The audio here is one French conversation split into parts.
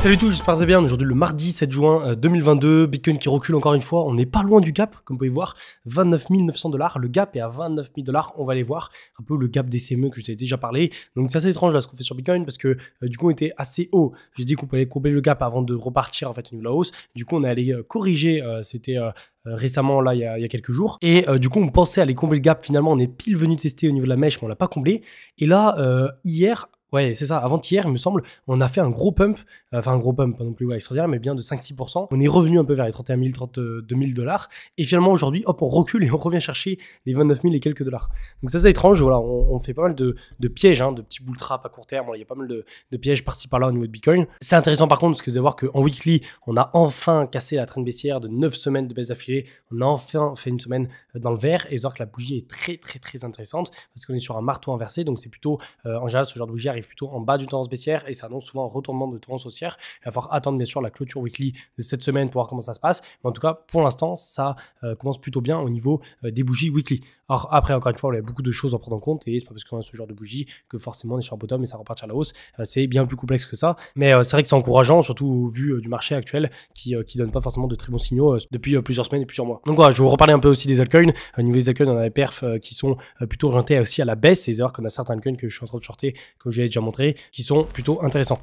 Salut tout, j'espère que vous allez bien. Aujourd'hui, le mardi 7 juin 2022, euh, Bitcoin qui recule encore une fois. On n'est pas loin du gap, comme vous pouvez voir. 29 900 dollars. Le gap est à 29 000 dollars. On va aller voir un peu le gap des CME que je t'ai déjà parlé. Donc, c'est assez étrange là ce qu'on fait sur Bitcoin parce que euh, du coup, on était assez haut. J'ai dit qu'on pouvait combler le gap avant de repartir en fait au niveau de la hausse. Du coup, on est allé euh, corriger. C'était récemment, là, il y, a, quelques jours. Et du coup, on pensait aller combler le gap. Finalement, on est pile venu tester au niveau de la mèche, mais on l'a pas comblé. Et là, hier, Ouais, c'est ça. Avant-hier, il me semble, on a fait un gros pump, euh, enfin un gros pump, pas non plus extraordinaire, mais bien de 5-6%. On est revenu un peu vers les 31 000, 32 000 dollars. Et finalement, aujourd'hui, hop, on recule et on revient chercher les 29 000 et quelques dollars. Donc ça, c'est étrange. Voilà, on, fait pas mal de, pièges, hein, de petits bull traps à court terme. Il y a pas mal de, pièges par-ci par-là au niveau de Bitcoin. C'est intéressant par contre, parce que vous allez voir qu'en weekly, on a enfin cassé la traîne baissière de 9 semaines de baisse d'affilée. On a enfin fait une semaine euh, dans le vert. Et vous allez voir que la bougie est très, très, très intéressante, parce qu'on est sur un marteau inversé. Donc c'est plutôt, euh, en général, ce genre de bougie plutôt en bas du tendance baissière et ça annonce souvent un retournement de tendance haussière. Il va falloir attendre bien sûr la clôture weekly de cette semaine pour voir comment ça se passe. Mais en tout cas, pour l'instant, ça euh, commence plutôt bien au niveau euh, des bougies weekly. Alors après, encore une fois, il y a beaucoup de choses à prendre en compte et c'est pas parce qu'on a ce genre de bougie que forcément on est sur un bottom et ça repartir à la hausse. Euh, c'est bien plus complexe que ça. Mais c'est vrai que c'est encourageant, surtout vu du marché actuel qui, qui donne pas forcément de très bons signaux depuis plusieurs semaines et plusieurs mois. Donc voilà, je vais vous reparler un peu aussi des altcoins. Au niveau des altcoins, on a des perfs qui sont plutôt orientés aussi à la baisse. cest à qu'on a certains altcoins que je suis en train de shorter, comme je déjà montré, qui sont plutôt intéressants.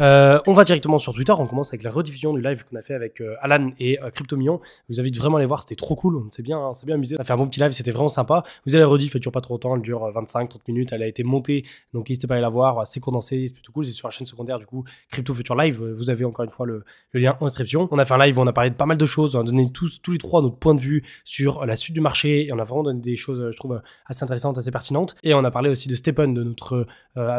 Euh, on va directement sur Twitter, on commence avec la rediffusion du live qu'on a fait avec euh, Alan et euh, Crypto Million. vous invite vraiment à les voir, c'était trop cool, on s'est bien, c'est bien amusé, on a fait un bon petit live, c'était vraiment sympa. Vous allez la rediff, elle dure pas trop longtemps, elle dure 25-30 minutes, elle a été montée, donc n'hésitez pas à aller la voir, c'est condensé, c'est plutôt cool, c'est sur la chaîne secondaire du coup, Crypto Future Live, vous avez encore une fois le, lien en description. On a fait un live où on a parlé de pas mal de choses, on a donné tous, tous les trois notre point de vue sur la suite du marché, et on a vraiment donné des choses, je trouve, assez intéressantes, assez pertinentes, et on a parlé aussi de Stephen, de notre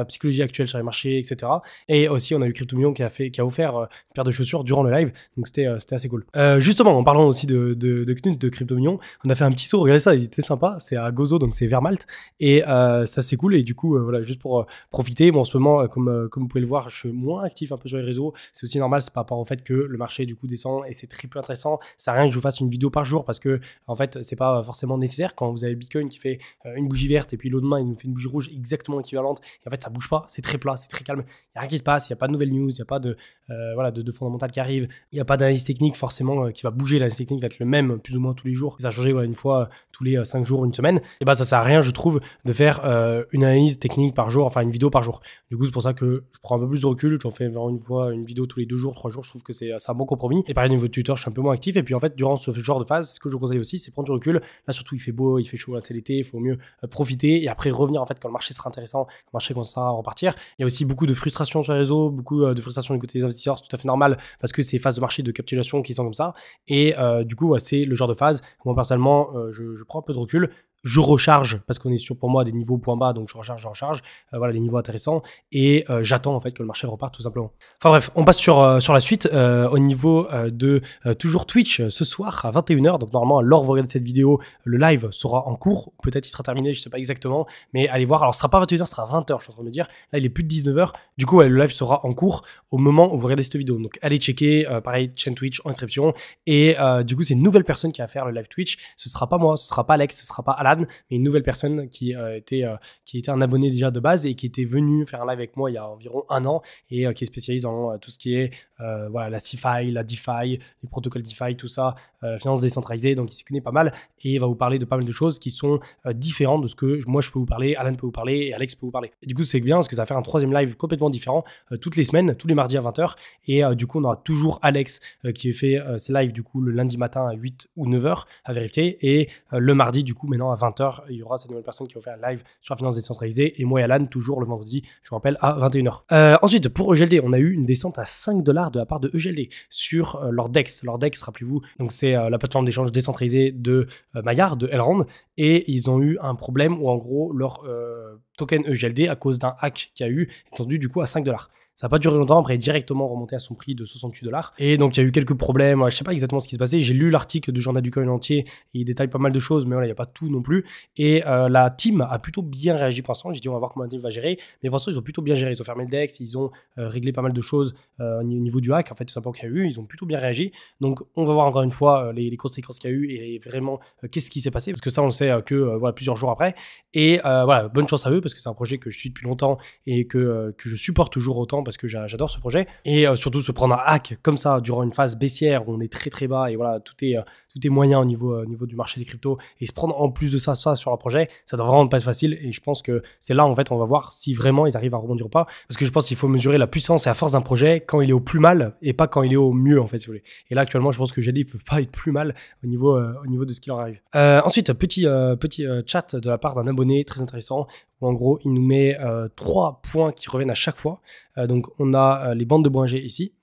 psychologue actuelle sur les marchés, etc. Et aussi, on a eu Crypto Million qui a, fait, qui a offert euh, une paire de chaussures durant le live. Donc, c'était euh, assez cool. Euh, justement, en parlant aussi de, de, de Crypto Million, on a fait un petit saut. Regardez ça, c'était sympa. C'est à Gozo, donc c'est vers Malte. Et ça, c'est cool. Et du coup, voilà, juste pour profiter, bon, en ce moment, comme, comme vous pouvez le voir, je suis moins actif un peu sur les réseaux. C'est aussi normal, c'est par rapport au fait que le marché, du coup, descend et c'est très peu intéressant. Ça rien que je vous fasse une vidéo par jour parce que, en fait, c'est pas forcément nécessaire quand vous avez Bitcoin qui fait une bougie verte et puis l'autre main il nous fait une bougie rouge exactement équivalente et en fait ça bouge c'est très plat, c'est très calme. Il n'y a rien qui se passe, il n'y a pas de nouvelles news, il n'y a pas de, euh, voilà, de, fondamental qui arrive. Il n'y a pas d'analyse technique forcément euh, qui va bouger. L'analyse technique va être le même plus ou moins tous les jours. Ça a changé une fois euh, tous les 5 jours, une semaine. Et bah ça sert à rien, je trouve, de faire une analyse technique par jour, enfin une vidéo par jour. Du coup, c'est pour ça que je prends un peu plus de recul. J'en fais une fois une vidéo tous les 2 jours, 3 jours. Je trouve que c'est un bon compromis. Et pareil, niveau tuteur, je suis un peu moins actif. Et puis en fait, durant ce genre de phase, ce que je vous conseille aussi, c'est prendre du recul. Là, surtout, il fait beau, il fait chaud, c'est l'été, il faut mieux profiter. Et après, revenir en fait quand le marché sera intéressant, quand le marché commencera repartir. Il y a aussi beaucoup de frustration sur les réseaux, beaucoup euh, de frustration du côté des investisseurs, c'est tout à fait normal parce que c'est phase de marché de capitulation qui sont comme ça. Et euh, du coup, c'est le genre de phase. Moi, personnellement, euh, je, je, prends un peu de recul je recharge parce qu'on est sur pour moi des niveaux point bas, donc je recharge, je recharge. Euh, voilà les niveaux intéressants et euh, j'attends en fait que le marché reparte tout simplement. Enfin bref, on passe sur euh, sur la suite au niveau de toujours Twitch ce soir à 21h. Donc normalement, lors vous regardez cette vidéo, le live sera en cours. Peut-être il sera terminé, je ne sais pas exactement, mais allez voir. Alors ce sera pas 21h, ce sera 20h. Je suis en train de me dire. Là, il est plus de 19h. Du coup, le live sera en cours au moment où vous regardez cette vidéo. Donc allez checker, pareil chaîne Twitch en inscription Et du coup, c'est une nouvelle personne qui va faire le live Twitch. Ce sera pas moi, ce sera pas Alex, ce sera pas Alan mais une nouvelle personne qui, euh, était, euh, qui était un abonné déjà de base et qui était venu faire un live avec moi il y a environ un an et euh, qui est spécialise dans tout ce qui est euh, voilà, la CFI, la DeFi, les protocoles DeFi, tout ça, la euh, finance décentralisée, donc il s'y connaît pas mal et il va vous parler de pas mal de choses qui sont euh, différentes de ce que moi je peux vous parler, Alan peut vous parler et Alex peut vous parler. du coup, c'est bien parce que ça va faire un troisième live complètement différent toutes les semaines, tous les mardis à 20h et du coup, on aura toujours Alex qui fait ses lives du coup le lundi matin à 8 ou 9h à vérifier et le mardi du coup maintenant à 20h, il y aura cette nouvelle personne qui va faire un live sur la finance décentralisée et moi et Alan toujours le vendredi, je vous rappelle à 21h. ensuite, pour EGLD, on a eu une descente à 5 dollars de la part de EGLD sur leur DEX. Leur DEX, rappelez-vous, donc c'est euh, la plateforme d'échange décentralisée de euh, Maillard, de Elrond, et ils ont eu un problème où en gros leur euh, token EGLD à cause d'un hack qui a eu, étendu du coup à 5 dollars. Ça n'a pas duré longtemps, après directement remonté à son prix de 68 dollars. Et donc il y a eu quelques problèmes, je ne sais pas exactement ce qui se passé. J'ai lu l'article de Journal du Coin entier, il détaille pas mal de choses, mais voilà, il n'y a pas tout non plus. Et euh, la team a plutôt bien réagi pour l'instant. J'ai dit on va voir comment la team va gérer. Mais pour l'instant, ils ont plutôt bien géré. Ils ont fermé le DEX, ils ont euh, réglé pas mal de choses euh, au niveau du hack, en fait, tout simplement qu'il y a eu. Ils ont plutôt bien réagi. Donc on va voir encore une fois les, les conséquences qu'il y a eu et vraiment qu'est-ce qui s'est passé. Parce que ça, on sait que voilà, plusieurs jours après. Et voilà, bonne chance à eux parce que c'est un projet que je suis depuis longtemps et que, euh, que je supporte toujours autant parce que j'adore ce projet. Et euh, surtout se prendre un hack comme ça durant une phase baissière où on est très très bas et voilà, tout est euh, des moyens au niveau, niveau du marché des cryptos et se prendre en plus de ça, sur un projet, ça doit vraiment pas être facile. Et je pense que c'est là, en fait, on va voir si vraiment ils arrivent à rebondir ou pas. Parce que je pense qu'il faut mesurer la puissance et la force d'un projet quand il est au plus mal et pas quand il est au mieux, en fait, vous Et là, actuellement, je pense que j'ai dit, ils peuvent pas être plus mal au niveau, euh, au niveau de ce qui leur arrive. Euh, ensuite, petit, euh, petit chat de la part d'un abonné très intéressant en gros, il nous met trois points qui reviennent à chaque fois. donc, on a les bandes de Boinger ici.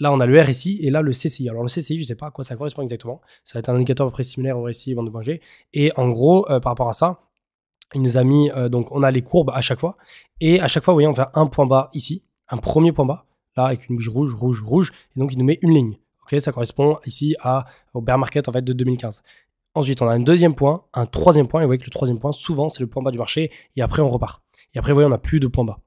Là, on a le RSI et là, le CCI. Alors, le CCI, je ne sais pas à quoi ça correspond exactement. Ça va être un indicateur à peu près similaire au RSI et de manger. Et en gros, euh, par rapport à ça, il nous a mis, euh, donc on a les courbes à chaque fois. Et à chaque fois, vous voyez, on fait un point bas ici, un premier point bas, là, avec une bouche rouge, rouge, rouge. Et donc, il nous met une ligne. ok ça correspond ici à, au bear market en fait, de 2015. Ensuite, on a un deuxième point, un troisième point. Et vous voyez que le troisième point, souvent, c'est le point bas du marché. Et après, on repart. Et après, vous voyez, on n'a plus de point bas.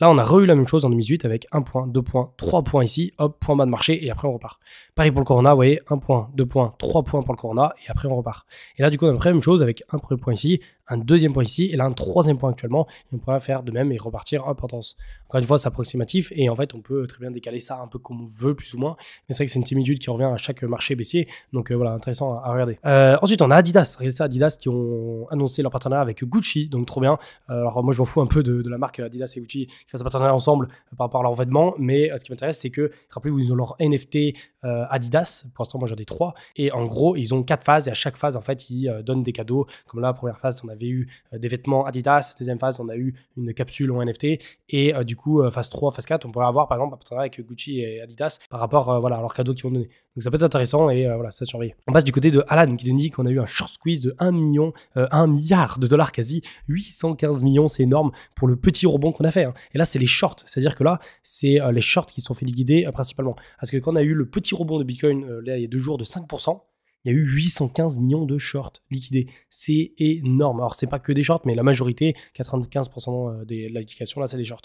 Là, on a re eu la même chose en 2018 avec un point, deux points, trois points ici, hop, point bas de marché et après on repart. Pareil pour le Corona, vous voyez, un point, deux points, trois points pour le Corona et après on repart. Et là, du coup, on a la même chose avec un premier point ici, un deuxième point ici et là un troisième point actuellement. Et on pourra faire de même et repartir en importance. Encore une fois, c'est approximatif et en fait, on peut très bien décaler ça un peu comme on veut, plus ou moins. Mais c'est vrai que c'est une similitude qui revient à chaque marché baissier. Donc euh, voilà, intéressant à, regarder. Euh, ensuite, on a Adidas. Regardez ça, Adidas qui ont annoncé leur partenariat avec Gucci. Donc trop bien. alors moi, je m'en fous un peu de, de la marque Adidas et Gucci ça se partenariats ensemble par rapport à leurs vêtements. Mais euh, ce qui m'intéresse, c'est que, rappelez-vous, ils ont leur NFT euh, Adidas. Pour l'instant, moi j'en ai trois. Et en gros, ils ont quatre phases. Et à chaque phase, en fait, ils euh, donnent des cadeaux. Comme là, première phase, on avait eu des vêtements Adidas. Deuxième phase, on a eu une capsule en NFT. Et du coup, phase 3, phase 4, on pourrait avoir par exemple un partenariat avec Gucci et Adidas par rapport voilà, à leurs cadeaux qu'ils vont donner. Donc ça peut être intéressant et voilà, ça surveille. On passe du côté de Alan qui nous dit qu'on a eu un short squeeze de 1 million, 1 milliard de dollars quasi, 815 millions, c'est énorme pour le petit rebond qu'on a fait. Hein. Et là, c'est les shorts. C'est-à-dire que là, c'est euh, les shorts qui sont fait liquider euh, principalement. Parce que quand on a eu le petit rebond de Bitcoin, euh, il y a deux jours, de 5%, il y a eu 815 millions de shorts liquidés. C'est énorme. Alors, c'est pas que des shorts, mais la majorité, 95% des, de là, c'est des shorts.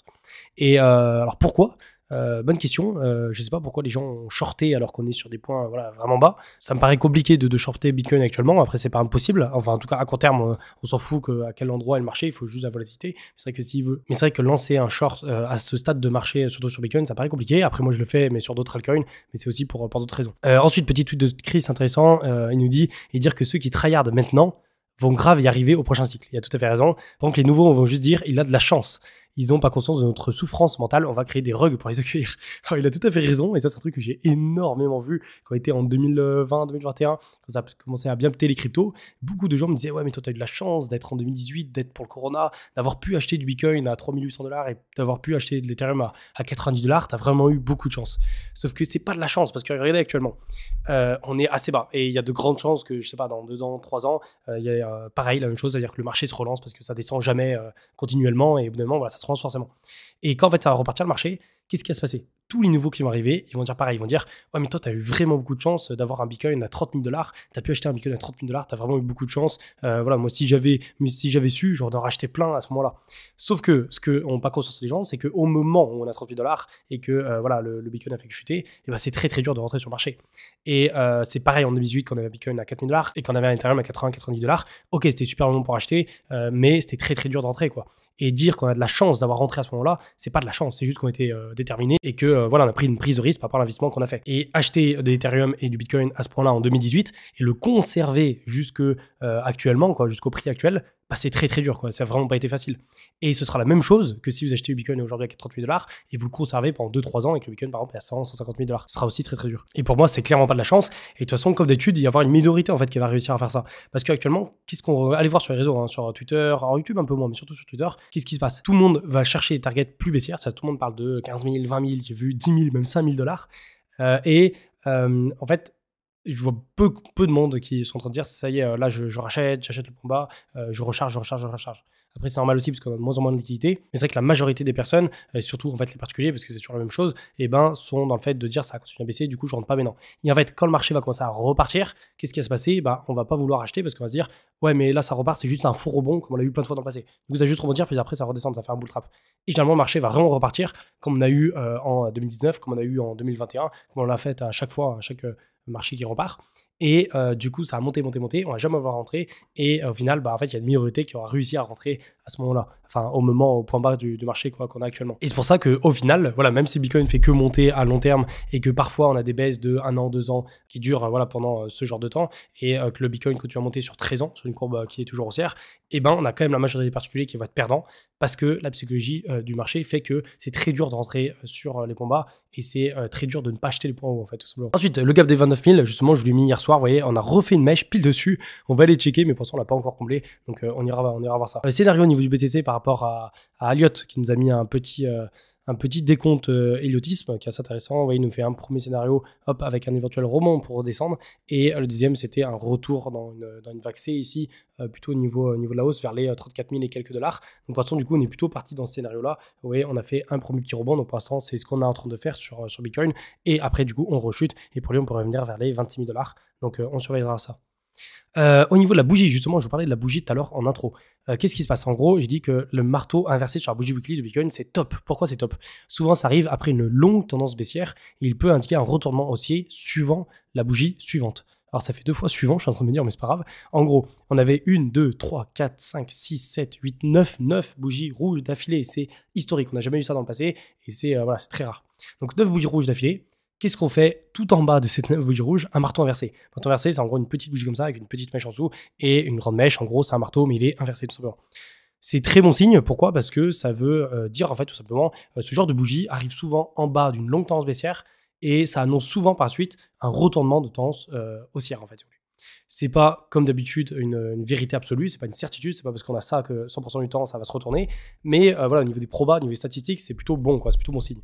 Et alors, pourquoi euh, bonne question. Euh, je ne sais pas pourquoi les gens ont shorté alors qu'on est sur des points voilà, vraiment bas. Ça me paraît compliqué de, de shorter Bitcoin actuellement. Après, c'est pas impossible. Enfin, en tout cas, à court terme, on s'en fout que, à quel endroit est le marché. Il faut juste la volatilité. C'est vrai que s'il veut. Mais c'est vrai que lancer un short euh, à ce stade de marché, surtout sur Bitcoin, ça paraît compliqué. Après, moi, je le fais, mais sur d'autres altcoins. Mais c'est aussi pour, pour d'autres raisons. ensuite, petit tweet de Chris intéressant. il nous dit et dire que ceux qui tryhardent maintenant vont grave y arriver au prochain cycle. Il a tout à fait raison. Donc les nouveaux, vont juste dire, il a de la chance ils n'ont pas conscience de notre souffrance mentale, on va créer des rugs pour les accueillir. il a tout à fait raison, et ça, c'est un truc que j'ai énormément vu quand était en 2020, 2021, quand ça a commencé à bien péter les cryptos. Beaucoup de gens me disaient Ouais, mais toi, tu as eu de la chance d'être en 2018, d'être pour le Corona, d'avoir pu acheter du Bitcoin à 3800 dollars et d'avoir pu acheter de l'Ethereum à, 90 dollars. Tu as vraiment eu beaucoup de chance. Sauf que c'est pas de la chance, parce que regardez actuellement, euh, on est assez bas, et il y a de grandes chances que, je sais pas, dans deux ans, trois ans, euh, il y a euh, pareil, la même chose, c'est-à-dire que le marché se relance parce que ça descend jamais continuellement, et ça forcément. Et quand en fait ça va repartir le marché, qu'est-ce qui va se passer tous les nouveaux qui vont arriver, ils vont dire pareil, ils vont dire Ouais, mais toi, tu as eu vraiment beaucoup de chance d'avoir un bitcoin à 30 000 dollars, tu as pu acheter un bitcoin à 30 000 dollars, tu as vraiment eu beaucoup de chance. Euh, voilà, moi, si j'avais si j'avais su, j'aurais en racheté plein à ce moment-là. Sauf que ce que n'a pas conscience les gens, c'est qu'au moment où on a 30 000 dollars et que euh, voilà, le, bitcoin a fait chuter, et eh ben, c'est très très dur de rentrer sur le marché. Et euh, c'est pareil en 2018 quand on avait un bitcoin à 4 000 dollars et qu'on avait un Ethereum à 80-90 dollars. Ok, c'était super bon pour acheter, mais c'était très très dur de rentrer. Quoi. Et dire qu'on a de la chance d'avoir rentré à ce moment-là, c'est pas de la chance, c'est juste qu'on était déterminé et que euh, voilà, on a pris une prise de risque par rapport à l'investissement qu'on a fait. Et acheter de l'Ethereum et du Bitcoin à ce point-là en 2018 et le conserver jusque euh, actuellement, jusqu'au prix actuel, bah, c'est très très dur. Quoi. Ça n'a vraiment pas été facile. Et ce sera la même chose que si vous achetez du aujourd'hui à 40 000 dollars et vous le conservez pendant 2-3 ans et que le Bitcoin par exemple est à 100, 150 000 dollars. Ce sera aussi très très dur. Et pour moi, c'est clairement pas de la chance. Et de toute façon, comme d'habitude, il y avoir une minorité en fait qui va réussir à faire ça. Parce qu'actuellement, qu'est-ce qu'on. Allez voir sur les réseaux, hein, sur Twitter, en YouTube un peu moins, mais surtout sur Twitter, qu'est-ce qui se passe Tout le monde va chercher des targets plus baissières. Ça, tout le monde parle de 15 000, 20 000, j'ai vu 10 000, même 5 000 dollars. Euh, et euh, en fait, je vois peu, peu de monde qui sont en train de dire ça y est, euh, là je, rachète, j'achète le combat, euh, je recharge, je recharge, je recharge. Après, c'est normal aussi parce qu'on a de moins en moins de liquidité. Mais c'est vrai que la majorité des personnes, et surtout en fait les particuliers, parce que c'est toujours la même chose, et eh ben, sont dans le fait de dire ça continue à baisser, du coup je rentre pas maintenant. Et en fait, quand le marché va commencer à repartir, qu'est-ce qui va se passer eh ben, On va pas vouloir acheter parce qu'on va se dire ouais, mais là ça repart, c'est juste un faux rebond comme on l'a eu plein de fois dans le passé. Vous allez juste rebondir, puis après ça redescend, ça fait un bull trap. Et finalement le marché va vraiment repartir comme on a eu euh, en 2019, comme on a eu en 2021, comme on l'a fait à chaque fois, à chaque marché qui repart. Et euh, du coup, ça a monté, monté, monté. On va jamais avoir rentré. Et euh, au final, bah, en fait, il y a une minorité qui aura réussi à rentrer à ce moment-là. Enfin, au moment, au point bas du, marché quoi qu'on a actuellement. Et c'est pour ça qu'au final, voilà, même si Bitcoin fait que monter à long terme et que parfois on a des baisses de 1 an, 2 ans qui durent voilà, pendant euh, ce genre de temps et que le Bitcoin continue à monter sur 13 ans, sur une courbe qui est toujours haussière, et eh ben, on a quand même la majorité des particuliers qui vont être perdants parce que la psychologie du marché fait que c'est très dur de rentrer sur les points bas et c'est très dur de ne pas acheter les points hauts, en fait, tout simplement. Ensuite, le gap des 29 Justement, je l'ai mis hier soir. Vous voyez, on a refait une mèche pile dessus. On va aller checker, mais pour ça, on l'a pas encore comblé. Donc, euh, on, ira, on ira voir ça. Le euh, scénario au niveau du BTC par rapport à, à qui nous a mis un petit, euh, un petit décompte Elliotisme qui est assez intéressant. Vous voyez, il nous fait un premier scénario hop, avec un éventuel roman pour redescendre. Et le deuxième, c'était un retour dans une, dans ici, plutôt au niveau, au niveau de la hausse, vers les 34 000 et quelques dollars. Donc, pour l'instant, du coup, on est plutôt parti dans ce scénario-là. Vous voyez, on a fait un premier petit rebond. Donc, pour l'instant, c'est ce qu'on est en train de faire sur, sur Bitcoin. Et après, du coup, on rechute. Et pour lui, on pourrait venir vers les 26 000 dollars. Donc euh, on surveillera ça. Euh, au niveau de la bougie, justement, je vous parlais de la bougie tout à l'heure en intro. Euh, qu'est-ce qui se passe En gros, j'ai dit que le marteau inversé sur la bougie weekly de Bitcoin, c'est top. Pourquoi c'est top Souvent, ça arrive après une longue tendance baissière il peut indiquer un retournement haussier suivant la bougie suivante. Alors, ça fait deux fois suivant, je suis en train de me dire, mais c'est pas grave. En gros, on avait une, deux, trois, quatre, cinq, six, sept, huit, neuf, neuf bougies rouges d'affilée. C'est historique, on n'a jamais eu ça dans le passé et c'est voilà, c'est très rare. Donc, neuf bougies rouges d'affilée. Qu'est-ce qu'on fait tout en bas de cette bougie rouge Un marteau inversé. Un marteau inversé, c'est en gros une petite bougie comme ça, avec une petite mèche en dessous et une grande mèche. En gros, c'est un marteau, mais il est inversé tout simplement. C'est très bon signe. Pourquoi Parce que ça veut euh, dire, en fait, tout simplement, euh, ce genre de bougie arrive souvent en bas d'une longue tendance baissière et ça annonce souvent par la suite un retournement de tendance euh, haussière, en fait. C'est pas comme d'habitude une, vérité absolue, c'est pas une certitude, c'est pas parce qu'on a ça que 100% du temps ça va se retourner. Mais euh, voilà, au niveau des probas, au niveau des statistiques, c'est plutôt bon, quoi, c'est plutôt bon signe.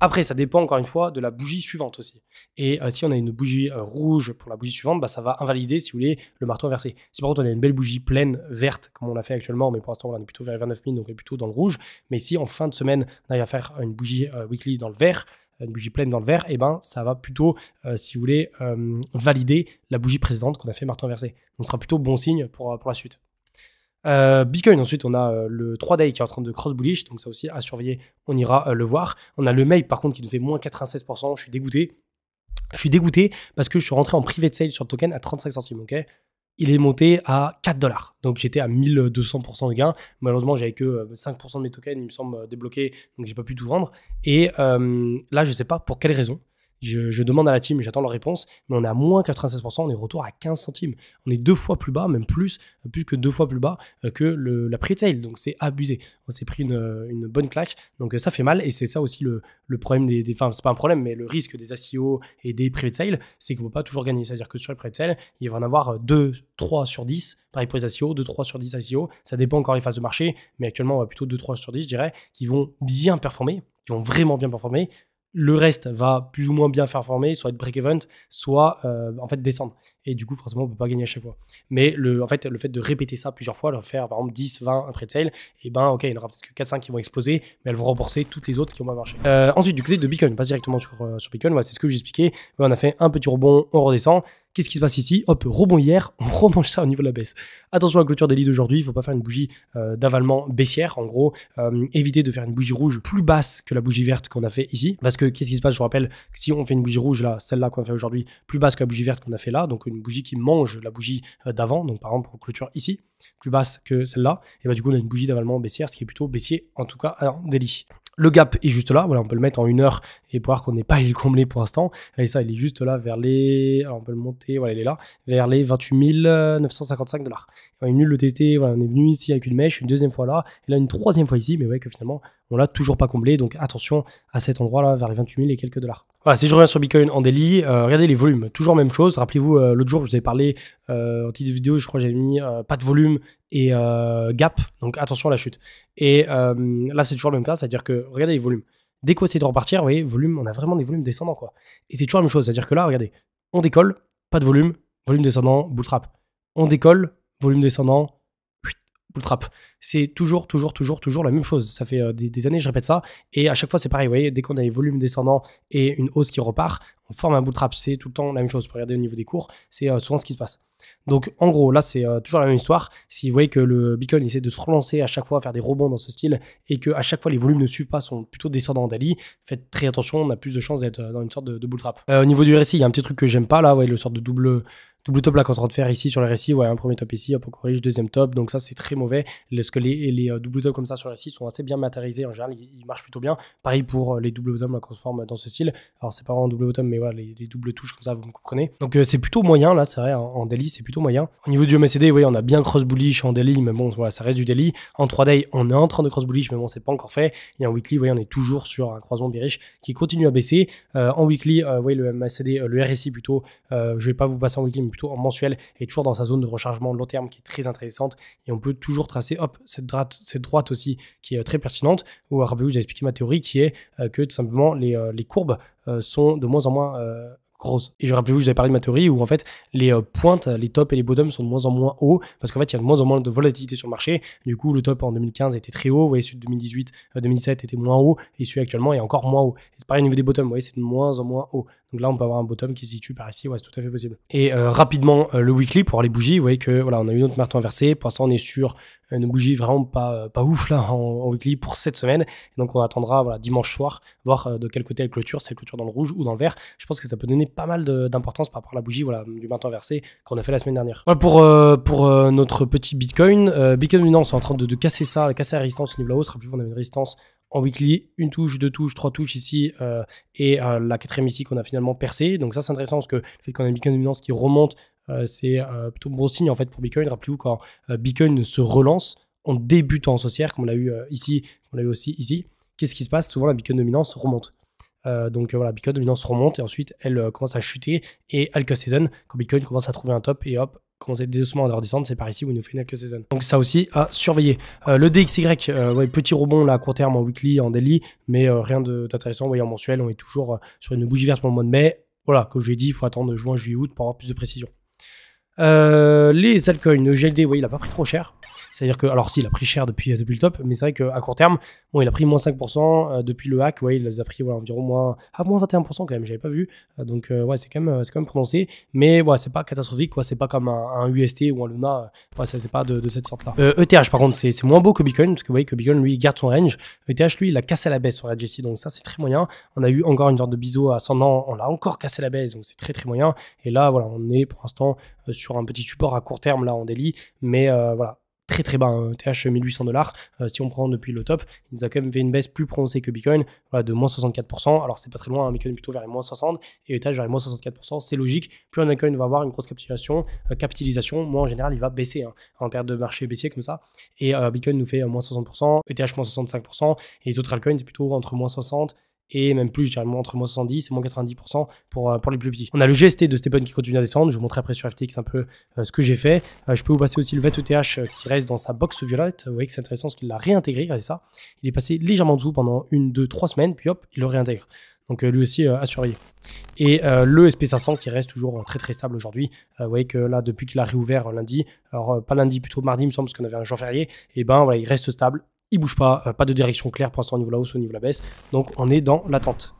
Après, ça dépend encore une fois de la bougie suivante aussi. Et euh, si on a une bougie euh, rouge pour la bougie suivante, bah, ça va invalider, si vous voulez, le marteau inversé. Si par contre on a une belle bougie pleine verte, comme on l'a fait actuellement, mais pour l'instant on est plutôt vers 29 000, donc on est plutôt dans le rouge. Mais si en fin de semaine on arrive à faire une bougie weekly dans le vert, une bougie pleine dans le verre, et eh ben ça va plutôt, euh, si vous voulez, euh, valider la bougie précédente qu'on a fait marteau inversé. Donc ce sera plutôt bon signe pour, euh, la suite. Bitcoin, ensuite on a le 3-day qui est en train de cross bullish, donc ça aussi à surveiller, on ira le voir. On a le mail par contre qui nous fait moins 96%, je suis dégoûté. Je suis dégoûté parce que je suis rentré en private sale sur le token à 35 centimes, ok il est monté à 4 dollars. Donc j'étais à 1200% de gain. Malheureusement, j'avais que 5% euh, de mes tokens, il me semble, euh, débloqués, donc j'ai pas pu tout vendre. Et euh, là, je sais pas pour quelle raison, je, demande à la team, j'attends leur réponse, mais on est à moins 96%, on est retour à 15 centimes. On est deux fois plus bas, même plus, euh, plus que deux fois plus bas euh, que la pre-tail. Donc c'est abusé. On s'est pris une, euh, bonne claque. Donc ça fait mal. Et c'est ça aussi le, problème des, des. Enfin, c'est pas un problème, mais le risque des ACO et des pre-tail, c'est qu'on ne peut pas toujours gagner. C'est-à-dire que sur les pre-tail, il va en avoir 2, 3 sur 10. Pareil pour les ACO, 2, 3 sur 10 ACO. Ça dépend encore des phases de marché, mais actuellement, on va plutôt 2, 3 sur 10, je dirais, qui vont bien performer, qui vont vraiment bien performer le reste va plus ou moins bien faire former, soit être break-even, soit euh, en fait descendre. Et du coup, forcément, on ne peut pas gagner à chaque fois. Mais le, en fait, le fait de répéter ça plusieurs fois, de faire par exemple 10, 20 après de sale, et ben ok, il n'y aura peut-être que 4-5 qui vont exploser, mais elles vont rembourser toutes les autres qui ont pas marché. Euh, ensuite, du côté de Beacon, pas directement sur, euh, sur Beacon, c'est ce que j'expliquais. expliqué. on a fait un petit rebond, on redescend. Qu'est-ce qui se passe ici Hop, rebond hier, on remange ça au niveau de la baisse. Attention à la clôture des lits d'aujourd'hui, il ne faut pas faire une bougie euh, d'avalement baissière. En gros, euh, éviter de faire une bougie rouge plus basse que la bougie verte qu'on a fait ici. Parce que qu'est-ce qui se passe Je vous rappelle que si on fait une bougie rouge, là, celle-là qu'on a fait aujourd'hui, plus basse que la bougie verte qu'on a fait là, donc une bougie qui mange la bougie euh, d'avant, donc par exemple, clôture ici, plus basse que celle-là, et bien bah, du coup, on a une bougie d'avalement baissière, ce qui est plutôt baissier, en tout cas, alors, des lits le gap est juste là. Voilà, on peut le mettre en une heure et voir qu'on n'est pas allé pour l'instant. Et ça, il est juste là vers les. Alors, on peut le monter. Voilà, il est là vers les 28 955 dollars. On est venu le tester. Voilà, on est venu ici avec une mèche une deuxième fois là et là une troisième fois ici. Mais voyez que finalement, on l'a toujours pas comblé. Donc attention à cet endroit-là, vers les 28 000 et quelques dollars. Voilà, si je reviens sur Bitcoin en daily, euh, regardez les volumes, toujours même chose. Rappelez-vous, euh, l'autre jour, je vous ai parlé euh, en titre vidéo, je crois que j'avais mis pas de volume et gap, donc attention à la chute. Et là, c'est toujours le même cas, c'est-à-dire que regardez les volumes. Dès qu'on essaie de repartir, vous voyez, volume, on a vraiment des volumes descendants. quoi. Et c'est toujours la même chose, c'est-à-dire que là, regardez, on décolle, pas de volume, volume descendant, bull trap. On décolle, volume descendant, bull trap. C'est toujours, toujours, toujours, toujours la même chose. Ça fait euh, des, années je répète ça. Et à chaque fois, c'est pareil. Vous voyez, dès qu'on a les volumes descendants et une hausse qui repart, on forme un bull trap. C'est tout le temps la même chose. Pour regarder au niveau des cours, c'est euh, souvent ce qui se passe. Donc, en gros, là, c'est euh, toujours la même histoire. Si vous voyez que le beacon essaie de se relancer à chaque fois, faire des rebonds dans ce style, et que à chaque fois les volumes ne suivent pas, sont plutôt descendants d'Ali, faites très attention. On a plus de chances d'être dans une sorte de, de bull trap. au niveau du récit, il y a un petit truc que j'aime pas là. Vous voyez, le sort de double double top là qu'on est en train de faire ici sur le RSI, Ouais, un premier top ici, hop, on corrige, deuxième top. Donc ça, c'est très mauvais. les, les euh, double top comme ça sur le RSI sont assez bien matérialisés en général. Ils, marchent plutôt bien. Pareil pour euh, les double bottom qu'on se forme dans ce style. Alors, c'est pas vraiment double bottom, mais voilà, les, doubles touches comme ça, vous me comprenez. Donc euh, c'est plutôt moyen là, c'est vrai. En, daily, c'est plutôt moyen. Au niveau du MACD, voyez, on a bien cross bullish en daily, mais bon, voilà, ça reste du daily. En 3 d on est en train de cross bullish, mais bon, c'est pas encore fait. Et en weekly, voyez, on est toujours sur un croisement bearish qui continue à baisser. en weekly, vous voyez, le MACD, le RSI plutôt. je vais pas vous passer en weekly, plutôt en mensuel et toujours dans sa zone de rechargement long terme qui est très intéressante. Et on peut toujours tracer, hop, cette droite, cette droite aussi qui est très pertinente. Ou rappelez-vous, j'ai expliqué ma théorie qui est euh, que tout simplement les, euh, les courbes euh, sont de moins en moins grosses. Et je rappelez-vous, je vous avais parlé de ma théorie où en fait les pointes, les tops et les bottoms sont de moins en moins hauts parce qu'en fait il y a de moins en moins de volatilité sur le marché. Du coup, le top en 2015 était très haut, vous voyez, celui de 2018, 2017 était moins haut et celui actuellement est encore moins haut. Et c'est pareil au niveau des bottoms, vous voyez, c'est de moins en moins haut. Donc là, on peut avoir un bottom qui se situe par ici, ouais, c'est tout à fait possible. Et euh, rapidement, euh, le weekly pour les bougies, vous voyez que voilà, on a eu notre marteau inversé. Pour l'instant, on est sur euh, une bougie vraiment pas, ouf là en, weekly pour cette semaine. donc on attendra voilà, dimanche soir, voir de quel côté elle clôture, si elle clôture dans le rouge ou dans le vert. Je pense que ça peut donner pas mal d'importance par rapport à la bougie voilà, du marteau inversé qu'on a fait la semaine dernière. Voilà pour, pour notre petit Bitcoin. Bitcoin non, on est en train de, casser ça, de casser la résistance au niveau de la hausse. rappelez on a une résistance en weekly, une touche, deux touches, trois touches ici, euh, et euh, la quatrième ici qu'on a finalement percée. Donc ça c'est intéressant parce que le fait qu'on ait une Bitcoin dominance qui remonte, euh, c'est plutôt bon signe en fait pour Bitcoin. Rappelez-vous quand Bitcoin se relance en débutant en saucière, comme on l'a eu ici, on l'a eu aussi ici, qu'est-ce qui se passe Souvent la Bitcoin dominance remonte. donc voilà, Bitcoin dominance remonte et ensuite elle commence à chuter et Alka Season quand Bitcoin commence à trouver un top et hop, commencer doucement à redescendre, c'est par ici où il nous fait une quelques saison. Donc ça aussi à surveiller. Euh, le DXY, euh, ouais, petit rebond là à court terme en weekly, en daily, mais euh, rien d'intéressant. Voyez, en mensuel, on est toujours sur une bougie verte pour le mois de mai. Voilà, comme je l'ai dit, il faut attendre juin, juillet, août pour avoir plus de précision. Euh, les altcoins, le GLD, ouais, il a pas pris trop cher. C'est-à-dire que, alors si, il a pris cher depuis, euh, depuis le top, mais c'est vrai qu'à court terme, bon, il a pris moins 5%. Euh, depuis le hack, ouais, il a pris voilà, environ moins, à ah, moins 21% quand même, j'avais pas vu. donc, ouais, c'est quand, même, c'est quand même prononcé. Mais ouais, c'est pas catastrophique, quoi. C'est pas comme un, UST ou un Luna. Ouais, c'est pas de, cette sorte-là. ETH, e par contre, c'est moins beau que Bitcoin, parce que vous voyez que Bitcoin, lui, garde son range. ETH, lui, il a cassé la baisse sur RGC, donc ça, c'est très moyen. On a eu encore une sorte de biseau ans on l'a encore cassé la baisse, donc c'est très très moyen. Et là, voilà, on est pour l'instant sur un petit support à court terme là en daily, mais euh, voilà, très très bas, hein. TH 1800 dollars. Euh, si on prend depuis le top, il nous a quand même fait une baisse plus prononcée que Bitcoin, voilà, de moins 64%. Alors c'est pas très loin, un hein. Bitcoin plutôt vers les moins 60 et ETH vers les moins 64%. C'est logique. Plus un Bitcoin va avoir une grosse capitalisation, euh, capitalisation, moins en général il va baisser. Hein. en perte de marché baissier comme ça. Et Bitcoin nous fait moins 60%, ETH moins 65%, et les autres altcoins c'est plutôt entre moins 60 et même plus, je dirais entre moins 70 et moins 90% pour, euh, pour les plus petits. On a le GST de Stephen qui continue à descendre, je vous montrerai après sur FTX un peu euh, ce que j'ai fait. Euh, je peux vous passer aussi le VETETH qui reste dans sa box violette, vous voyez que c'est intéressant parce qu'il l'a réintégré, regardez ça, il est passé légèrement en dessous pendant une, deux, trois semaines, puis hop, il le réintègre. Donc lui aussi à surveiller. Et le SP500 qui reste toujours très très stable aujourd'hui. vous voyez que là, depuis qu'il a réouvert lundi, alors pas lundi, plutôt mardi, il me semble, parce qu'on avait un jour férié, et eh ben voilà, il reste stable il bouge pas, euh, pas de direction claire pour l'instant au niveau de la hausse, au niveau de la baisse, donc on est dans l'attente.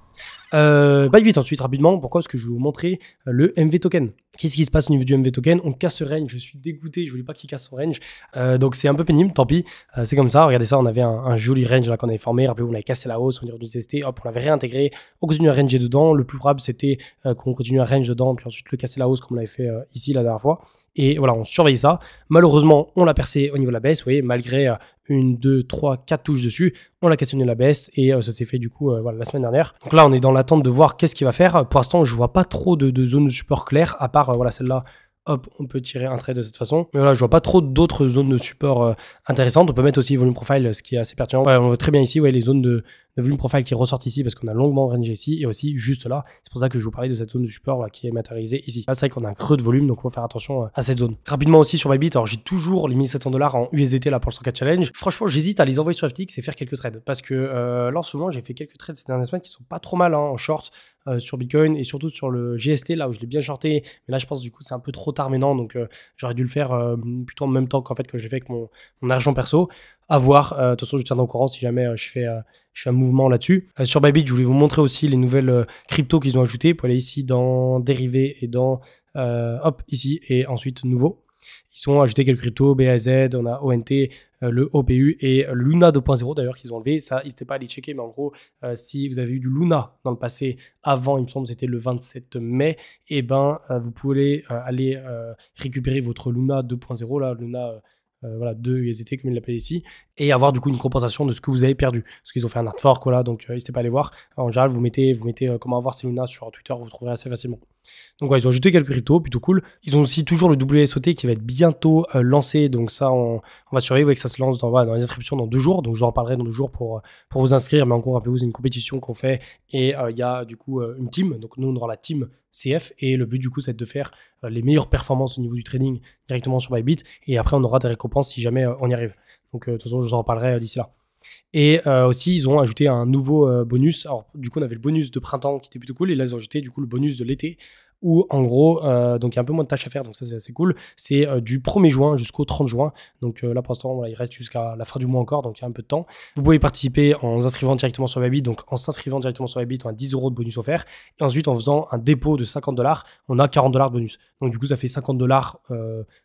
Euh, vite ensuite rapidement, pourquoi est-ce que je vais vous montrer euh, le MV token. Qu'est-ce qui se passe au niveau du MV token On casse ce range, je suis dégoûté, je voulais pas qu'il casse son range. Euh, donc c'est un peu pénible, tant pis, euh, c'est comme ça. Regardez ça, on avait un, joli range là qu'on avait formé, rappelez-vous, on avait cassé la hausse, on est revenu tester, hop, on l'avait réintégré, on continue à ranger dedans. Le plus probable c'était euh, qu'on continue à range dedans, puis ensuite le casser la hausse comme on l'avait fait ici la dernière fois. Et voilà, on surveille ça. Malheureusement, on l'a percé au niveau de la baisse, vous voyez, malgré une, deux, trois, quatre touches dessus, on l'a cassé au niveau de la baisse et ça s'est fait du coup voilà, la semaine dernière. Donc là, on est dans l'attente de voir qu'est-ce qu'il va faire. Pour l'instant, je vois pas trop de, de de support claire à part euh, voilà, celle-là, hop, on peut tirer un trait de cette façon. Mais voilà, je vois pas trop d'autres zones de support euh, intéressantes. On peut mettre aussi volume profile, ce qui est assez pertinent. on voit très bien ici, ouais, les zones de, le volume profile qui ressort ici parce qu'on a longuement rangé ici et aussi juste là. C'est pour ça que je vous parlais de cette zone de support qui est matérialisée ici. c'est vrai qu'on a un creux de volume, donc on va faire attention euh, à cette zone. Rapidement aussi sur Mybit, alors j'ai toujours les 1700 dollars en USDT là pour le 100K challenge. Franchement, j'hésite à les envoyer sur FTX et faire quelques trades parce que euh, là en ce moment, j'ai fait quelques trades ces dernières semaines qui sont pas trop mal hein, en short. Euh, sur Bitcoin et surtout sur le GST, là où je l'ai bien shorté. Mais là, je pense du coup, c'est un peu trop tard maintenant, donc j'aurais dû le faire plutôt en même temps qu'en fait que j'ai fait avec mon, argent perso à voir. Euh, de toute façon, je tiens en au courant si jamais euh, je, fais, euh, je fais un mouvement là-dessus. sur Bybit, je voulais vous montrer aussi les nouvelles cryptos qu'ils ont ajoutées. Vous pouvez aller ici dans dérivés et dans hop ici et ensuite nouveau. Ils ont ajouté quelques cryptos, BAZ, on a ONT, le OPU et Luna 2.0 d'ailleurs qu'ils ont enlevé. Ça, n'hésitez pas à aller checker, mais en gros, si vous avez eu du Luna dans le passé, avant, il me semble, c'était le 27 mai, et eh ben, vous pouvez aller récupérer votre Luna 2.0, là, Luna euh, voilà, de USDT comme ils l'appellent ici, et avoir du coup une compensation de ce que vous avez perdu. Parce qu'ils ont fait un art fork, voilà, donc euh, n'hésitez pas à aller voir. En général, vous mettez, vous mettez euh, comment avoir ces sur Twitter, vous trouverez assez facilement. Donc ils ont ajouté quelques cryptos, plutôt cool. Ils ont aussi toujours le WSOT qui va être bientôt euh, lancé, donc ça, on, va surveiller que ça se lance dans, dans, les inscriptions dans deux jours, donc je vous en parlerai dans deux jours pour, euh, vous inscrire, mais encore gros, rappelez-vous, c'est une compétition qu'on fait, et euh, il y a du coup une team, donc nous, on aura la team CF, et le but du coup, c'est de faire les meilleures performances au niveau du trading directement sur Bybit, et après, on aura des récompenses si jamais on y arrive. Donc de toute façon, je vous en parlerai d'ici là. Et euh, aussi, ils ont ajouté un nouveau euh, bonus. Alors, du coup, on avait le bonus de printemps qui était plutôt cool. Et là, ils ont ajouté du coup le bonus de l'été où, en gros, euh, donc il y a un peu moins de tâches à faire. Donc, ça, c'est assez cool. C'est du 1er juin jusqu'au 30 juin. Donc, là, pour l'instant, il reste jusqu'à la fin du mois encore. Donc, il y a un peu de temps. Vous pouvez participer en s'inscrivant directement sur Baby. Donc, en s'inscrivant directement sur Baby, on a 10 euros de bonus offert. Et ensuite, en faisant un dépôt de 50 dollars, on a 40 dollars de bonus. Donc, du coup, ça fait 50 dollars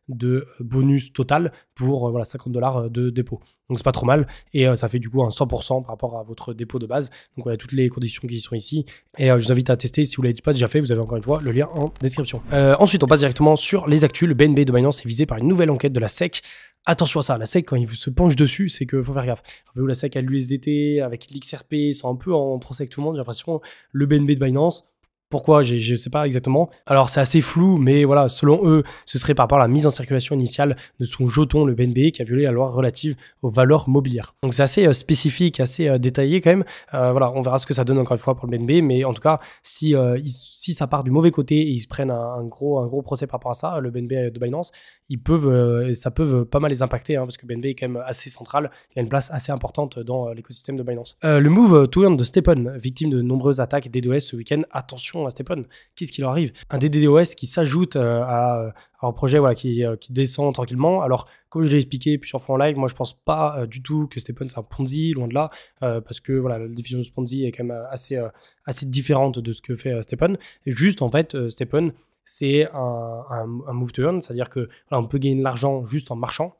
de bonus total pour euh, voilà, 50 dollars euh, de dépôt. Donc c'est pas trop mal et euh, ça fait du coup un 100% par rapport à votre dépôt de base. Donc on a toutes les conditions qui sont ici et je vous invite à tester si vous l'avez pas déjà fait, vous avez encore une fois le lien en description. ensuite on passe directement sur les actus. Le BNB de Binance est visé par une nouvelle enquête de la SEC attention à ça. La SEC, quand il se penche dessus, c'est que faut faire gaffe. la SEC à l'USDT, avec l'XRP, c'est un peu en procès avec tout le monde, j'ai l'impression. Le BNB de Binance, pourquoi Je ne sais pas exactement. Alors c'est assez flou, mais voilà, selon eux, ce serait par rapport à la mise en circulation initiale de son jeton, le BNB, qui a violé la loi relative aux valeurs mobilières. Donc c'est assez euh, spécifique, assez euh, détaillé quand même. Euh, voilà, on verra ce que ça donne encore une fois pour le BNB, mais en tout cas, si, si ça part du mauvais côté et ils se prennent un, gros, un gros procès par rapport à ça, le BNB de Binance, ils peuvent, ça peut pas mal les impacter, hein, parce que BNB est quand même assez central, il a une place assez importante dans l'écosystème de Binance. le move to earn de Stephen, victime de nombreuses attaques DDoS ce week-end, attention à Stepan. Qu'est-ce qui leur arrive Un DDoS qui s'ajoute euh, euh, à, un projet voilà, qui, euh, qui, descend tranquillement. Alors, comme je l'ai expliqué plusieurs fois en live, moi, je pense pas du tout que Stepan, c'est un Ponzi, loin de là, parce que voilà, la définition de Ponzi est quand même assez, assez différente de ce que fait Stepan. Et juste, en fait, Stepan, c'est un, un, move to earn, c'est-à-dire que voilà, on peut gagner de l'argent juste en marchant.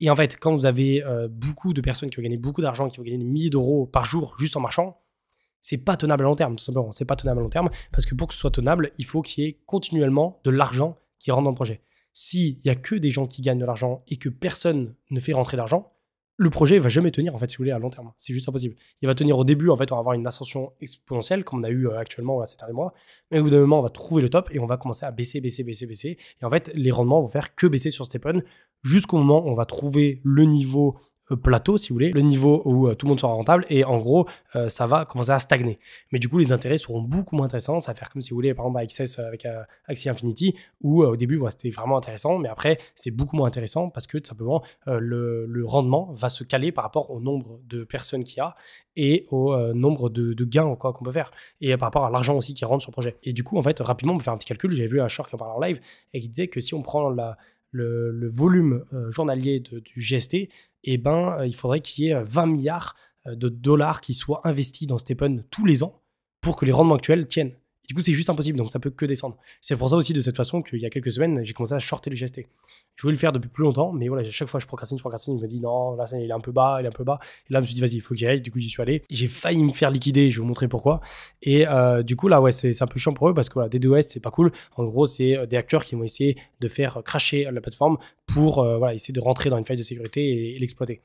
Et en fait, quand vous avez beaucoup de personnes qui ont gagné beaucoup d'argent, qui ont gagné des milliers d'euros par jour juste en marchant, c'est pas tenable à long terme, tout simplement. C'est pas tenable à long terme parce que pour que ce soit tenable, il faut qu'il y ait continuellement de l'argent qui rentre dans le projet. S'il y a que des gens qui gagnent de l'argent et que personne ne fait rentrer d'argent, le projet va jamais tenir en fait si vous voulez à long terme. C'est juste impossible. Il va tenir au début en fait, on va avoir une ascension exponentielle comme on a eu euh, actuellement ces derniers mois, mais au bout d'un moment on va trouver le top et on va commencer à baisser, baisser, baisser, baisser. Et en fait les rendements vont faire que baisser sur stephen jusqu'au moment où on va trouver le niveau euh, plateau, si vous voulez, le niveau où euh, tout le monde sera rentable et en gros, euh, ça va commencer à stagner. Mais du coup, les intérêts seront beaucoup moins intéressants. Ça va faire comme si vous voulez, par exemple, avec avec Axie Infinity, où au début, c'était vraiment intéressant, mais après, c'est beaucoup moins intéressant parce que tout simplement, le, rendement va se caler par rapport au nombre de personnes qu'il y a et au nombre de, de gains qu'on peut faire et par rapport à l'argent aussi qui rentre sur le projet. Et du coup, en fait, rapidement, on faire un petit calcul. j'ai vu un short qui en parlait en live et qui disait que si on prend le, volume journalier du GST, eh ben, euh, il faudrait qu'il y ait 20 euh, milliards euh, de dollars qui soient investis dans Stepen tous les ans pour que les rendements actuels tiennent. Du coup, c'est juste impossible, donc ça peut que descendre. C'est pour ça aussi, de cette façon, qu'il y a quelques semaines, j'ai commencé à shorter le GST. Je voulais le faire depuis plus longtemps, mais voilà, à chaque fois, je procrastine, je procrastine. Je me dis, non, là, il est un peu bas, il est un peu bas. Et là, je me suis dit, vas-y, il faut que j'y aille. Du coup, j'y suis allé. J'ai failli me faire liquider, je vais vous montrer pourquoi. Et du coup, là, ouais, c'est un peu chiant pour eux parce que voilà, ce c'est pas cool. En gros, c'est des acteurs qui vont essayer de faire cracher la plateforme, pour euh, voilà, essayer de rentrer dans une faille de sécurité et, l'exploiter.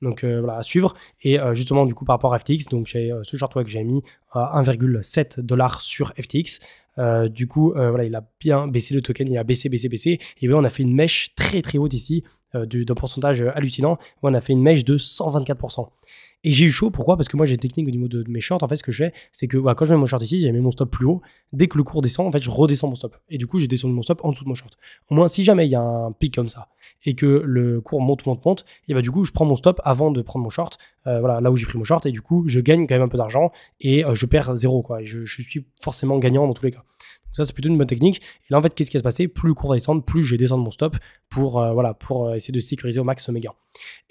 Donc euh, voilà, à suivre. Et euh, justement, du coup, par rapport à FTX, donc j'ai ce toi que j'ai mis à 1,7 dollars sur FTX. du coup, voilà, il a bien baissé le token, il a baissé, baissé, baissé. Et bien, on a fait une mèche très très haute ici, d'un pourcentage hallucinant. On a fait une mèche de 124%. Et j'ai eu chaud, pourquoi Parce que moi j'ai une technique au niveau de, mes shorts. En fait, ce que je fais, c'est que bah, quand je mets mon short ici, j'ai mis mon stop plus haut. Dès que le cours descend, en fait, je redescends mon stop. Et du coup, j'ai descendu mon stop en dessous de mon short. Au moins, si jamais il y a un pic comme ça et que le cours monte, monte, monte, et bah du coup, je prends mon stop avant de prendre mon short. Euh, voilà, là où j'ai pris mon short. Et du coup, je gagne quand même un peu d'argent et euh, je perds zéro. Quoi. je suis forcément gagnant dans tous les cas ça, c'est plutôt une bonne technique. Et là, en fait, qu'est-ce qui se passé Plus le cours descend, plus je vais descendre mon stop pour, euh, voilà, pour euh, essayer de sécuriser au max mes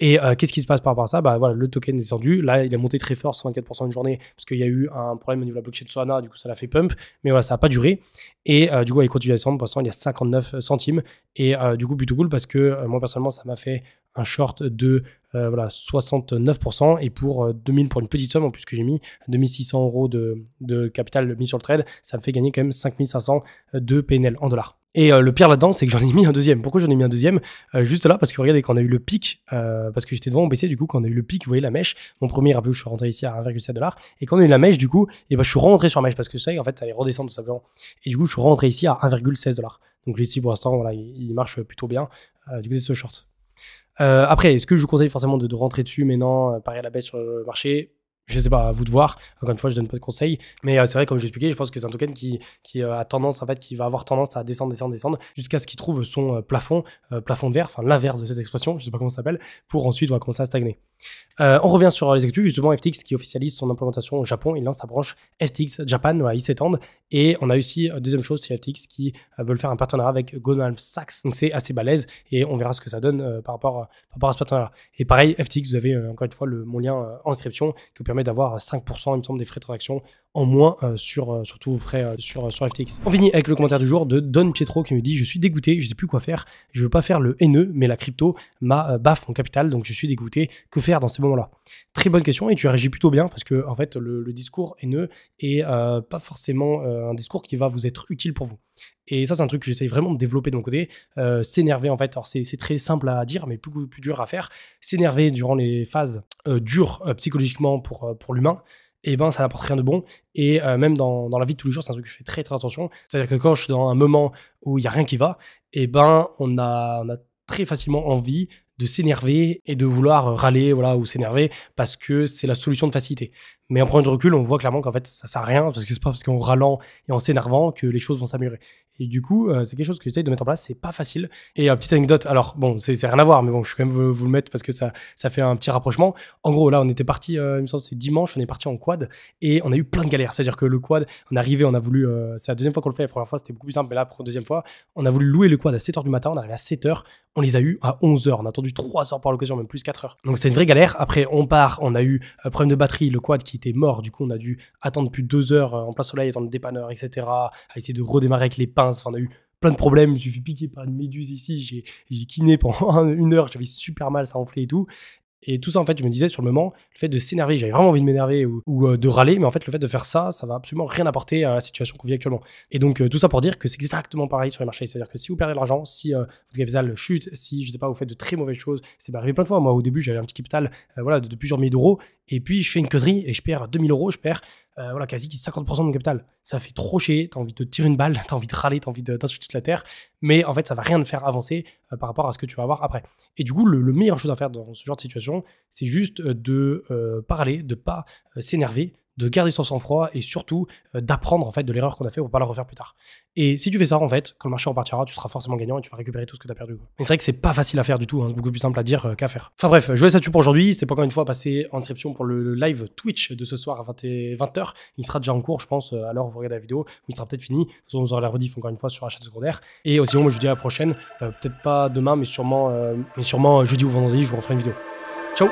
Et euh, qu'est-ce qui se passe par rapport à ça bah, voilà, Le token est descendu. Là, il a monté très fort, 24% une journée, parce qu'il y a eu un problème au niveau de la blockchain de Solana. Du coup, ça l'a fait pump. Mais voilà, ça n'a pas duré. Et du coup, il continue à descendre. Pour l'instant, il y a 59 centimes. Et du coup, plutôt cool parce que moi, personnellement, ça m'a fait un short de euh, voilà, 69%. Et pour 2000, euh, pour une petite somme, en plus que j'ai mis 2600 euros de, de, capital mis sur le trade, ça me fait gagner quand même 5500 de PNL en dollars. Et euh, le pire là-dedans, c'est que j'en ai mis un deuxième. Pourquoi j'en ai mis un deuxième Juste là, parce que regardez, quand on a eu le pic, parce que j'étais devant on baissait, du coup, quand on a eu le pic, vous voyez la mèche, mon premier, rappelez je suis rentré ici à 1,7 dollars. Et quand on a eu la mèche, du coup, et eh ben, je suis rentré sur la mèche, parce que ça, en fait, ça allait redescendre tout simplement. Et du coup, je suis rentré ici à 1,16 dollars. Donc, ici, pour l'instant, voilà, il, il marche plutôt bien du côté de ce short. Euh, après, est-ce que je vous conseille forcément de, rentrer dessus maintenant, non, euh, parier à la baisse sur le marché je sais pas, à vous de voir. Encore une fois, je donne pas de conseils. Mais euh, c'est vrai, comme je l'expliquais, je pense que c'est un token qui, qui euh, a tendance, en fait, qui va avoir tendance à descendre, descendre, descendre, jusqu'à ce qu'il trouve son euh, plafond, plafond de verre, enfin l'inverse de cette expression, je sais pas comment ça s'appelle, pour ensuite va commencer à stagner. on revient sur les actus, justement, FTX qui officialise son implémentation au Japon, il lance sa branche FTX Japan il s'étendre. Et on a aussi, deuxième chose, c'est FTX qui veulent faire un partenariat avec Goldman Sachs. Donc c'est assez balèze et on verra ce que ça donne par, rapport, par rapport à ce partenariat. Et pareil, FTX, vous avez encore une fois le, mon lien en description qui vous permet d'avoir 5%, il me des frais de transaction en moins euh, sur euh, surtout frais euh, sur, sur FTX. On finit avec le commentaire du jour de Don Pietro qui me dit je suis dégoûté, je ne sais plus quoi faire, je veux pas faire le haineux, mais la crypto m'a baffe mon capital, donc je suis dégoûté. Que faire dans ces moments-là Très bonne question et tu réagis plutôt bien parce que en fait le, discours haineux est pas forcément un discours qui va vous être utile pour vous. Et ça, c'est un truc que j'essaye vraiment de développer de mon côté. s'énerver, en fait, alors c'est, très simple à dire, mais beaucoup plus, dur à faire. S'énerver durant les phases dures psychologiquement pour, pour l'humain, et eh ben ça n'apporte rien de bon. Et euh, même dans, la vie de tous les jours, c'est un truc que je fais très très attention. C'est-à-dire que quand je suis dans un moment où il n'y a rien qui va, et eh ben on a, on a très facilement envie de s'énerver et de vouloir râler voilà ou s'énerver parce que c'est la solution de facilité. Mais en prenant du recul, on voit clairement qu'en fait ça sert à rien parce que c'est pas parce qu'en râlant et en s'énervant que les choses vont s'améliorer. Et du coup, euh, c'est quelque chose que j'essaye de mettre en place. C'est pas facile. Et euh, petite anecdote, alors bon, c'est rien à voir, mais bon, je vais quand même vous, le mettre parce que ça, ça fait un petit rapprochement. En gros, là, on était parti, euh, il me semble, c'est dimanche, on est parti en quad et on a eu plein de galères. C'est-à-dire que le quad, on arrivait, on a voulu, c'est la deuxième fois qu'on le fait, la première fois c'était beaucoup plus simple, mais là, pour la deuxième fois, on a voulu louer le quad à 7h du matin, on est arrivé à 7h, on les a eu à 11h. On a attendu 3 h par l'occasion, même plus 4 heures. Donc c'est une vraie galère. Après, on part, on a eu problème de batterie, le quad qui était mort. Du coup, on a dû attendre plus de 2 heures en plein soleil, attendre le dépanneur, etc. À essayer de redémarrer avec les on a eu plein de problèmes. Je me suis piqué par une méduse ici. J'ai kiné pendant une heure. J'avais super mal, ça enflait et tout. Et tout ça, en fait, je me disais sur le moment, le fait de s'énerver, j'avais vraiment envie de m'énerver ou, euh, de râler, mais en fait, le fait de faire ça, ça va absolument rien apporter à la situation qu'on vit actuellement. Et donc, euh, tout ça pour dire que c'est exactement pareil sur les marchés. C'est-à-dire que si vous perdez de l'argent, si euh, votre capital chute, si, je sais pas, vous faites de très mauvaises choses, c'est arrivé plein de fois. Moi, au début, j'avais un petit capital voilà, de, plusieurs milliers d'euros, et puis je fais une connerie et je perds 2000 euros, je perds euh, voilà, quasi 50% de mon capital. Ça fait trop chier, t'as envie de te tirer une balle, t'as envie de râler, t'as envie toute la terre, mais en fait, ça va rien te faire avancer euh, par rapport à ce que tu vas avoir après. Et du coup, le, meilleur chose à faire dans ce genre de situation, c'est juste euh, de parler, de pas s'énerver, de garder son sang-froid et surtout d'apprendre en fait de l'erreur qu'on a fait pour pas la refaire plus tard. Et si tu fais ça, en fait, quand le marché repartira, tu seras forcément gagnant et tu vas récupérer tout ce que tu as perdu. Mais c'est vrai que c'est pas facile à faire du tout, hein. c'est beaucoup plus simple à dire euh, qu'à faire. Enfin bref, je vous laisse là-dessus pour aujourd'hui. C'était encore une fois passé en inscription pour le live Twitch de ce soir à 20h. il sera déjà en cours, je pense, euh, alors vous regardez la vidéo, il sera peut-être fini. De toute façon, vous aurez la rediff encore une fois sur achat secondaire. Et aussi, moi je vous dis à la prochaine, euh, peut-être pas demain, mais sûrement, mais sûrement jeudi ou vendredi, je vous referai une vidéo. Ciao